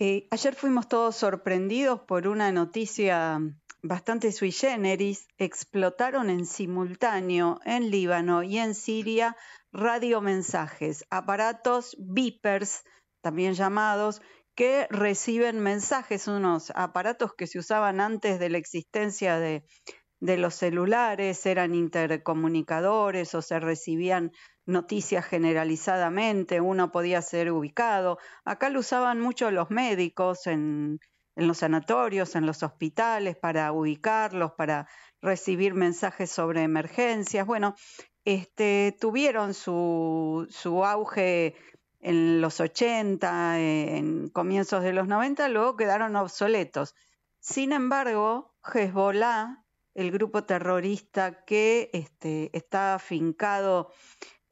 Eh, ayer fuimos todos sorprendidos por una noticia bastante sui generis. Explotaron en simultáneo en Líbano y en Siria radiomensajes, aparatos beepers, también llamados, que reciben mensajes, unos aparatos que se usaban antes de la existencia de de los celulares, eran intercomunicadores o se recibían noticias generalizadamente, uno podía ser ubicado. Acá lo usaban mucho los médicos en, los sanatorios, en los hospitales, para ubicarlos, para recibir mensajes sobre emergencias. Bueno, este, tuvieron su, su auge en los 80, en comienzos de los 90, luego quedaron obsoletos. Sin embargo, Hezbollah el grupo terrorista que este, está afincado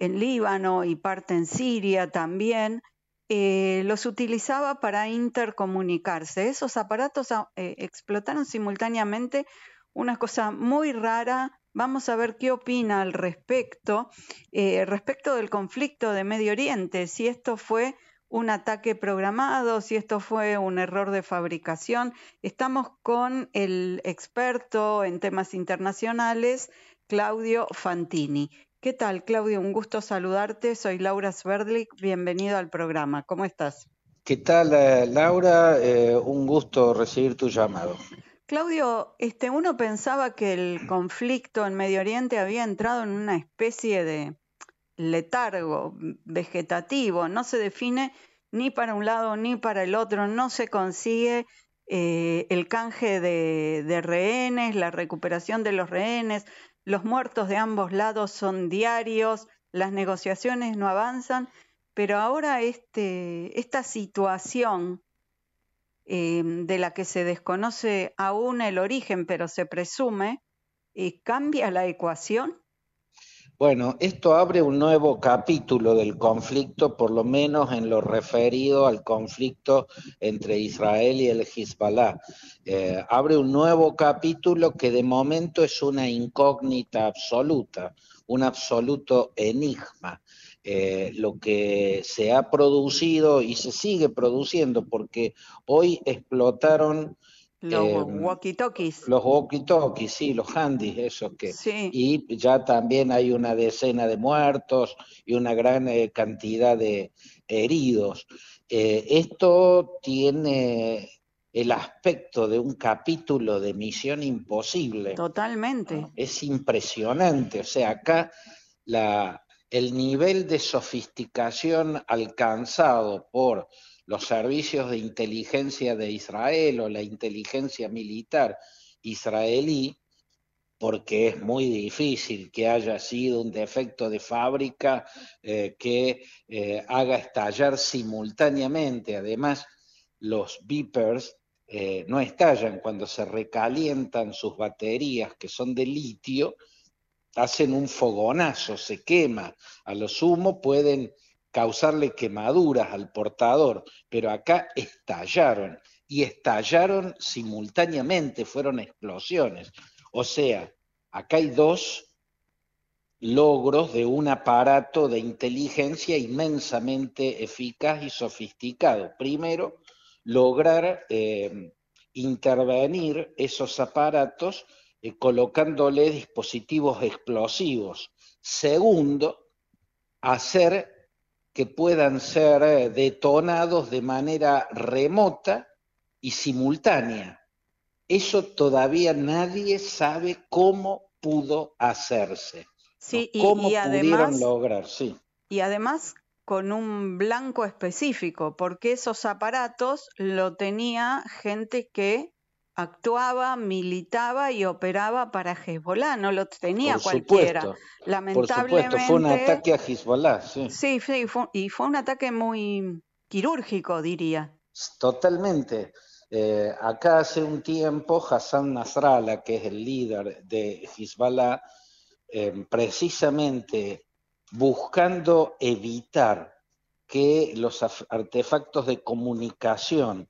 en Líbano y parte en Siria también, eh, los utilizaba para intercomunicarse. Esos aparatos ah, eh, explotaron simultáneamente una cosa muy rara. Vamos a ver qué opina al respecto, eh, respecto del conflicto de Medio Oriente, si esto fue un ataque programado, si esto fue un error de fabricación. Estamos con el experto en temas internacionales, Claudio Fantini. ¿Qué tal, Claudio? Un gusto saludarte. Soy Laura Sverdlik. Bienvenido al programa. ¿Cómo estás? ¿Qué tal, eh, Laura? Eh, un gusto recibir tu llamado. Claudio, este, uno pensaba que el conflicto en Medio Oriente había entrado en una especie de letargo, vegetativo, no se define ni para un lado ni para el otro, no se consigue eh, el canje de, rehenes, la recuperación de los rehenes, los muertos de ambos lados son diarios, las negociaciones no avanzan, pero ahora este, esta situación em, de la que se desconoce aún el origen, pero se presume, eh, cambia la ecuación bueno, esto abre un nuevo capítulo del conflicto, por lo menos en lo referido al conflicto entre Israel y el Hezbollah. Eh, abre un nuevo capítulo que de momento es una incógnita absoluta, un absoluto enigma. Eh, lo que se ha producido y se sigue produciendo, porque hoy explotaron los eh, walkie-talkies. Los walkie-talkies, sí, los handys, esos que. Sí. Y ya también hay una decena de muertos y una gran eh, cantidad de heridos. Eh, esto tiene el aspecto de un capítulo de Misión Imposible. Totalmente. Es impresionante. O sea, acá el nivel de sofisticación alcanzado por los servicios de inteligencia de Israel o la inteligencia militar israelí, porque es muy difícil que haya sido un defecto de fábrica eh, que eh, haga estallar simultáneamente. Además, los beepers eh, no estallan cuando se recalientan sus baterías, que son de litio, hacen un fogonazo, se quema. A lo sumo pueden causarle quemaduras al portador, pero acá estallaron y estallaron simultáneamente, fueron explosiones. O sea, acá hay dos logros de un aparato de inteligencia inmensamente eficaz y sofisticado. Primero, lograr eh, intervenir esos aparatos eh, colocándole dispositivos explosivos. Segundo, hacer que puedan ser eh, detonados de manera remota y simultánea. Eso todavía nadie sabe cómo pudo hacerse. Sí, cómo pudieron lograr, Y además con un blanco específico, porque esos aparatos lo tenía gente que actuaba, militaba y operaba para Hezbollah, no lo tenía cualquiera. Lamentablemente. Por supuesto, fue un ataque a Hezbollah, sí. Sí, y fue un ataque muy quirúrgico, diría. Totalmente. Eh, acá hace un tiempo Hassan Nasrallah, que es el líder de Hezbollah, em, precisamente buscando evitar que los artefactos de comunicación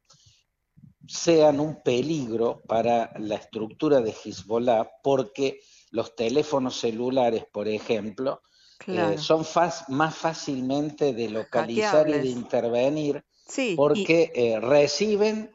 sean un peligro para la estructura de Hezbollah porque los teléfonos celulares, por ejemplo, eh, son más fácilmente de localizar y de intervenir porque eh, reciben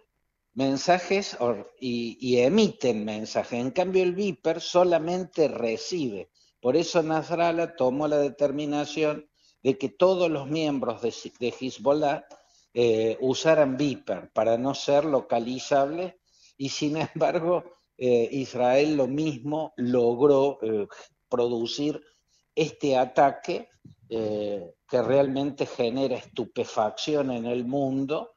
mensajes y, emiten mensajes. En cambio, el Viper solamente recibe. Por eso Nasrallah tomó la determinación de que todos los miembros de, de Hezbollah eh, usaran Viper para no ser localizables y sin embargo eh, Israel lo mismo logró eh, producir este ataque que realmente genera estupefacción en el mundo,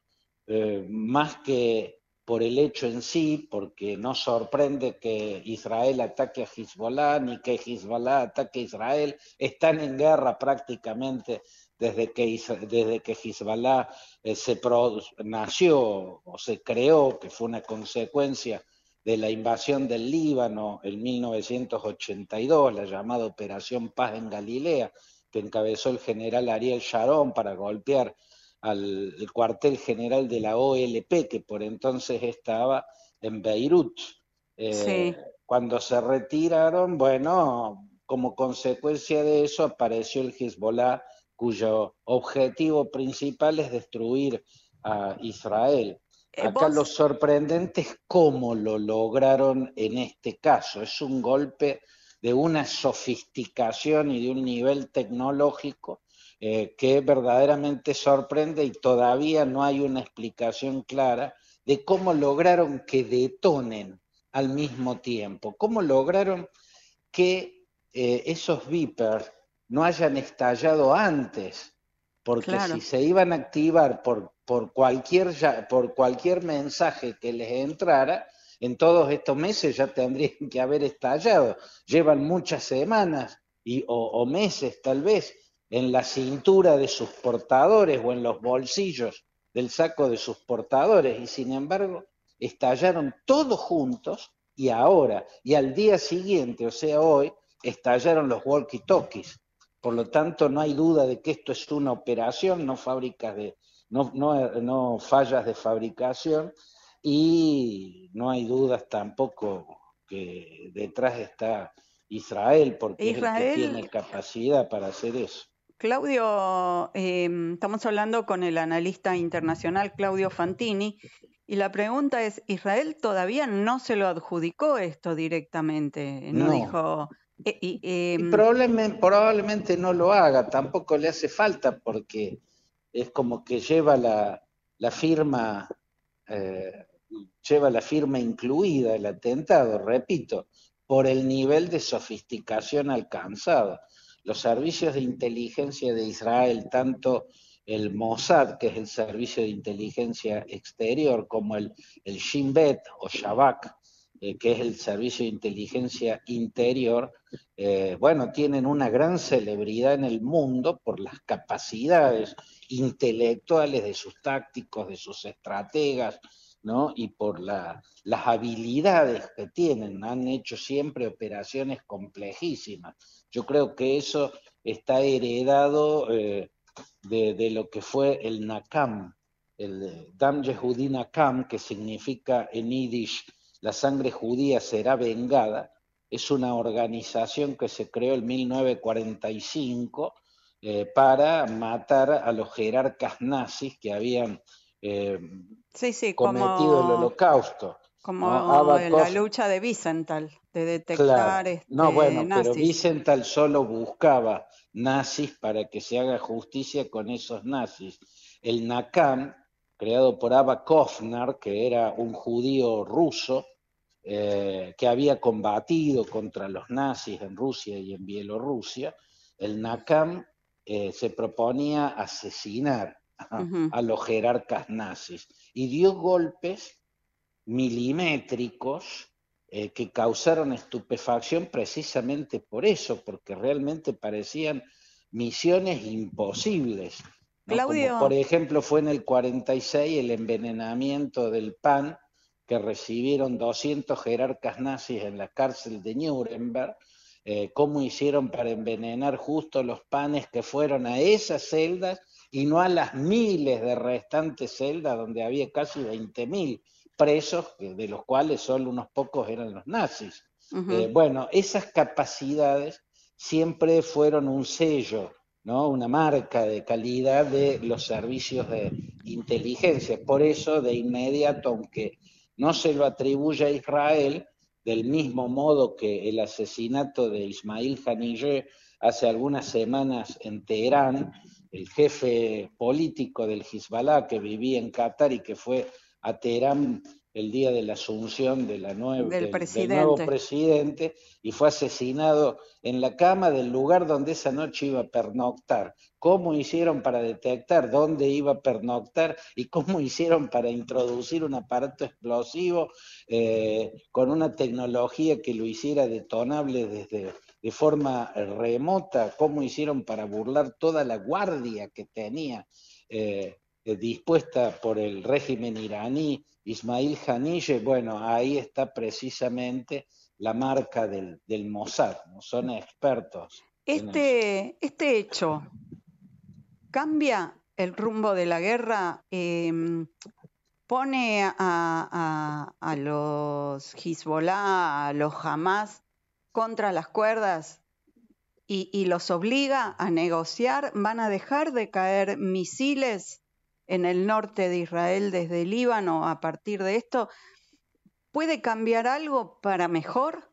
más que por el hecho en sí, porque no sorprende que Israel ataque a Hezbollah ni que Hezbollah ataque a Israel. Están en guerra prácticamente desde que, desde que Hezbollah eh, se nació o se creó, que fue una consecuencia de la invasión del Líbano en 1982, la llamada Operación Paz en Galilea, que encabezó el general Ariel Sharon para golpear al cuartel general de la OLP, que por entonces estaba en Beirut. Eh, cuando se retiraron, bueno, como consecuencia de eso apareció el Hezbollah, cuyo objetivo principal es destruir a Israel. Eh, Acá lo sorprendente es cómo lo lograron en este caso. Es un golpe de una sofisticación y de un nivel tecnológico eh, que verdaderamente sorprende y todavía no hay una explicación clara de cómo lograron que detonen al mismo tiempo, cómo lograron que eh, esos vipers no hayan estallado antes, porque si se iban a activar por, por, cualquier, por cualquier mensaje que les entrara, en todos estos meses ya tendrían que haber estallado. Llevan muchas semanas y, o meses tal vez en la cintura de sus portadores o en los bolsillos del saco de sus portadores y sin embargo estallaron todos juntos y ahora y al día siguiente, o sea hoy, estallaron los walkie-talkies. Por lo tanto, no hay duda de que esto es una operación, no fábricas de, no, fallas de fabricación y no hay dudas tampoco que detrás está Israel, porque es el que tiene capacidad para hacer eso. Claudio, em, estamos hablando con el analista internacional Claudio Fantini y la pregunta es, Israel todavía no se lo adjudicó esto directamente, no, dijo... Eh, em, probablemente, no lo haga, tampoco le hace falta porque es como que lleva la, la firma, eh, lleva la firma incluida el atentado, repito, por el nivel de sofisticación alcanzado los servicios de inteligencia de Israel, tanto el Mossad, que es el servicio de inteligencia exterior, como el, Shin Bet o Shabak, eh, que es el servicio de inteligencia interior, eh, bueno, tienen una gran celebridad en el mundo por las capacidades intelectuales de sus tácticos, de sus estrategas, Y por las habilidades que tienen. Han hecho siempre operaciones complejísimas. Yo creo que eso está heredado eh, de, lo que fue el Nakam, el Dam Yehudi Nakam, que significa en Yiddish la sangre judía será vengada, es una organización que se creó en 1945 eh, para matar a los jerarcas nazis que habían eh, cometido el holocausto. Como ah, ah, la lucha de Wiesenthal, de detectar No, este, bueno, pero Wiesenthal solo buscaba nazis para que se haga justicia con esos nazis. El Nakam, creado por Abba Kofnar, que era un judío ruso, eh, que había combatido contra los nazis en Rusia y en Bielorrusia, el Nakam eh, se proponía asesinar a los jerarcas nazis y dio golpes milimétricos eh, que causaron estupefacción precisamente por eso, porque realmente parecían misiones imposibles. por ejemplo, fue en el 46 el envenenamiento del pan que recibieron 200 jerarcas nazis en la cárcel de Nuremberg, eh, cómo hicieron para envenenar justo los panes que fueron a esas celdas y no a las miles de restantes celdas donde había casi 20.000 presos, de los cuales solo unos pocos eran los nazis. Eh, bueno, esas capacidades siempre fueron un sello, ¿no? una marca de calidad de los servicios de inteligencia. Por eso, de inmediato, aunque no se lo atribuye a Israel, del mismo modo que el asesinato de Ismail Hanijé hace algunas semanas en Teherán, el jefe político del Hezbollah que vivía en Qatar y que fue a Teherán el día de la asunción de la del, nuevo presidente y fue asesinado en la cama del lugar donde esa noche iba a pernoctar. ¿Cómo hicieron para detectar dónde iba a pernoctar y cómo hicieron para introducir un aparato explosivo eh, con una tecnología que lo hiciera detonable desde de forma remota? ¿Cómo hicieron para burlar toda la guardia que tenía? Eh, eh, dispuesta por el régimen iraní, Ismail Janille, bueno, ahí está precisamente la marca del, del Mossad, son expertos. Este, este hecho cambia el rumbo de la guerra, em, pone a, los Hezbollah, a los Hamas contra las cuerdas y, y los obliga a negociar, van a dejar de caer misiles en el norte de Israel desde el Líbano a partir de esto, ¿puede cambiar algo para mejor?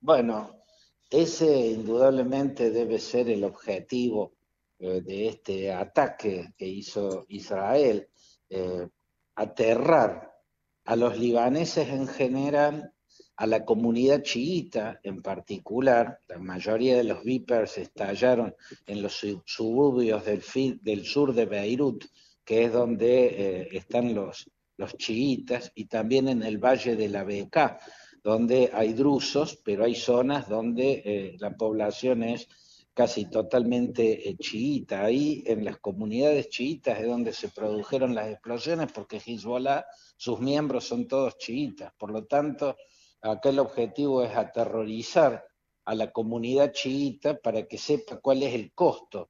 Bueno, ese indudablemente debe ser el objetivo eh, de este ataque que hizo Israel, eh, aterrar a los libaneses en general, a la comunidad chiita en particular, la mayoría de los vipers estallaron en los suburbios del sur de Beirut que es donde eh, están los, los chiitas, y también en el valle de la Beca, donde hay drusos, pero hay zonas donde eh, la población es casi totalmente eh, chiita. Ahí en las comunidades chiitas es donde se produjeron las explosiones, porque Hezbollah, sus miembros son todos chiitas. Por lo tanto, acá el objetivo es aterrorizar a la comunidad chiita para que sepa cuál es el costo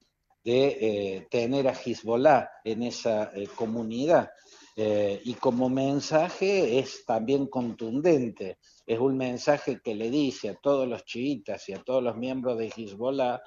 de eh, tener a Hezbollah en esa eh, comunidad. Eh, y como mensaje es también contundente, es un mensaje que le dice a todos los chiitas y a todos los miembros de Hezbollah,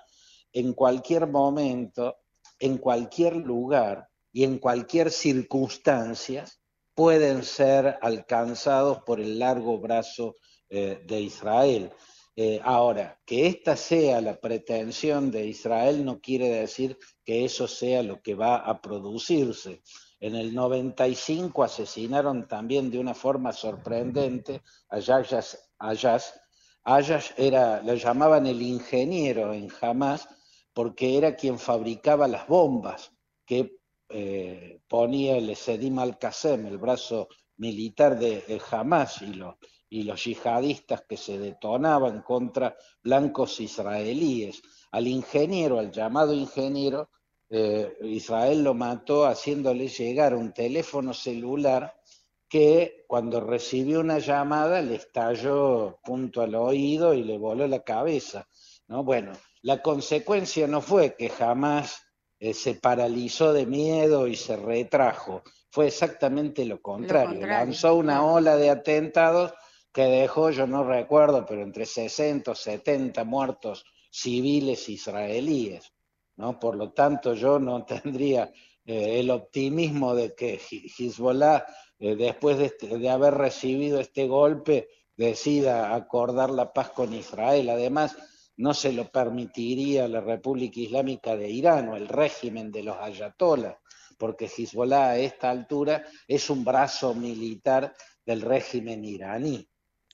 en cualquier momento, en cualquier lugar y en cualquier circunstancia, pueden ser alcanzados por el largo brazo de Israel. Eh, ahora, que esta sea la pretensión de Israel no quiere decir que eso sea lo que va a producirse. En el 95 asesinaron también de una forma sorprendente a Ayaz. Ayas. era, lo llamaban el ingeniero en Hamas porque era quien fabricaba las bombas que eh, ponía el Sedim al-Qassem, el brazo militar de, de Hamas, y lo, y los yihadistas que se detonaban contra blancos israelíes. Al ingeniero, al llamado ingeniero, eh, Israel lo mató haciéndole llegar un teléfono celular que cuando recibió una llamada le estalló junto al oído y le voló la cabeza. ¿no? Bueno, la consecuencia no fue que jamás eh, se paralizó de miedo y se retrajo, fue exactamente lo contrario, lanzó una ola de atentados que dejó, yo no recuerdo, pero entre 60 70 muertos civiles israelíes. ¿no? Por lo tanto, yo no tendría eh, el optimismo de que Hezbollah, eh, después este, de, haber recibido este golpe, decida acordar la paz con Israel. Además, no se lo permitiría la República Islámica de Irán o el régimen de los ayatolas, porque Hezbollah a esta altura es un brazo militar del régimen iraní.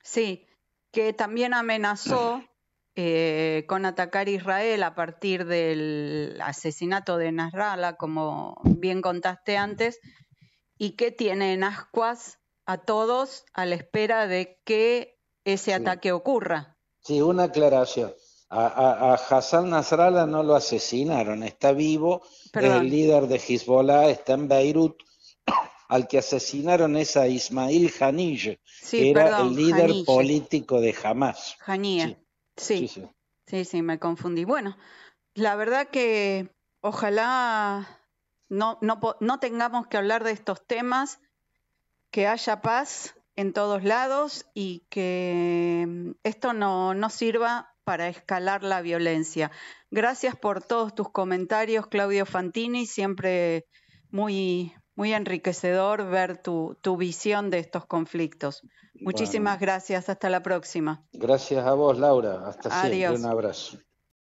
Sí, que también amenazó eh, con atacar Israel a partir del asesinato de Nasrallah, como bien contaste antes, y que tiene en ascuas a todos a la espera de que ese ataque ocurra. Sí, una aclaración. A, Hassan Nasrallah no lo asesinaron, está vivo, es el líder de Hezbollah, está en Beirut, al que asesinaron es a Ismail que era el líder político de Hamas. Haniyeh, sí. Sí. sí. me confundí. Bueno, la verdad que ojalá no, no, tengamos que hablar de estos temas, que haya paz en todos lados y que mm, esto no, no sirva para escalar la violencia. Gracias por todos tus comentarios, Claudio Fantini, siempre muy, muy enriquecedor ver tu, tu visión de estos conflictos. Muchísimas gracias, hasta la próxima. Gracias a vos, Laura. Hasta siempre. Un abrazo.